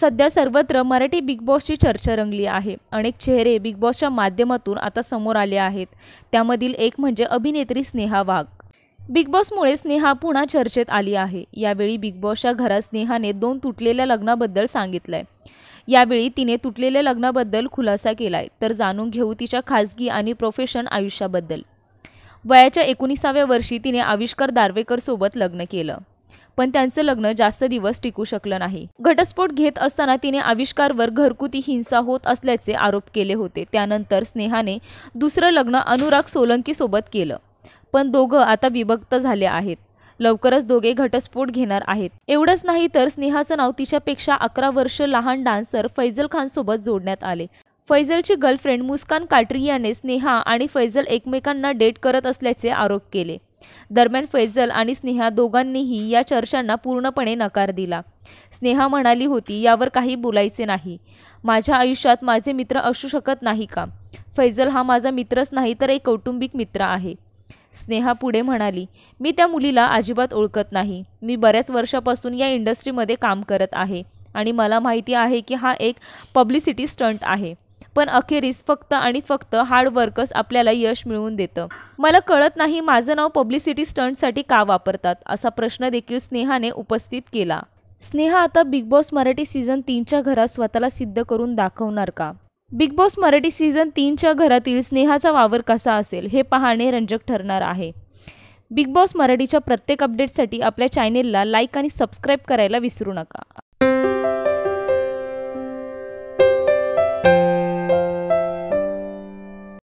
सध्या सर्वत्र मराठी बिग बॉसची चर्चा रंगली आहे अनेक चेहरे बिग बॉसच्या माध्यमातून आता समोर आले आहेत त्यामधील एक म्हणजे अभिनेत्री स्नेहा वाघ बिग बॉसमुळे स्नेहा पुन्हा चर्चेत आली आहे यावेळी बिग बॉसच्या घरात स्नेहाने दोन तुटलेल्या लग्नाबद्दल सांगितलं आहे यावेळी तिने तुटलेल्या लग्नाबद्दल खुलासा केला आहे तर जाणून घेऊ तिच्या खाजगी आणि प्रोफेशन आयुष्याबद्दल वयाच्या एकोणीसाव्या वर्षी तिने आविष्कार दार्वेकरसोबत लग्न केलं पण त्यांचं लग्न जास्त दिवस टिकू शकलं नाही घटस्फोट घेत असताना तिने आविष्कारवर घरगुती हिंसा होत असल्याचे आरोप केले होते त्यानंतर स्नेहाने दुसरं लग्न अनुराग सोलंकी सोबत केलं पण दोघं आता विभक्त झाले आहेत लवकरच दोघे घटस्फोट घेणार आहेत एवढंच नाही तर स्नेहाचं नाव तिच्यापेक्षा अकरा वर्ष लहान डान्सर फैजल खानसोबत जोडण्यात आले फैजलची गर्लफ्रेंड मुस्कान काटरी याने स्नेहा आणि फैजल एकमेकांना डेट करत असल्याचे आरोप केले दरम्यान फैजल आणि स्नेहा दोघांनीही या चर्चांना पूर्णपणे नकार दिला स्नेहा म्हणाली होती यावर काही बोलायचे नाही माझ्या आयुष्यात माझे मित्र असू शकत नाही का फैजल हा माझा मित्रच नाही तर एक कौटुंबिक मित्र आहे स्नेहा पुढे म्हणाली मी त्या मुलीला अजिबात ओळखत नाही मी बऱ्याच वर्षापासून या इंडस्ट्रीमध्ये काम करत आहे आणि मला माहिती आहे की हा एक पब्लिसिटी स्टंट आहे पण अखेरीस फक्त आणि फक्त वर्कर्स आपल्याला यश मिळवून देतं मला कळत नाही माझं नाव पब्लिसिटी स्टंटसाठी का वापरतात असा प्रश्न देखील स्नेहाने उपस्थित केला स्नेहा आता बिग बॉस मराठी सीझन तीनच्या घरात स्वतःला सिद्ध करून दाखवणार का बिग बॉस मराठी सीझन तीनच्या घरातील स्नेहाचा वावर कसा असेल हे पाहणे रंजक ठरणार आहे बिग बॉस मराठीच्या प्रत्येक अपडेटसाठी आपल्या चॅनेलला लाईक आणि सबस्क्राईब करायला विसरू नका